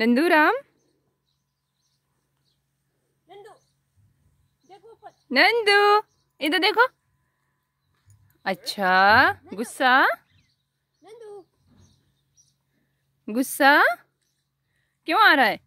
नंदू राम नंदू इधर देखो अच्छा गुस्सा गुस्सा क्यों आ रहा है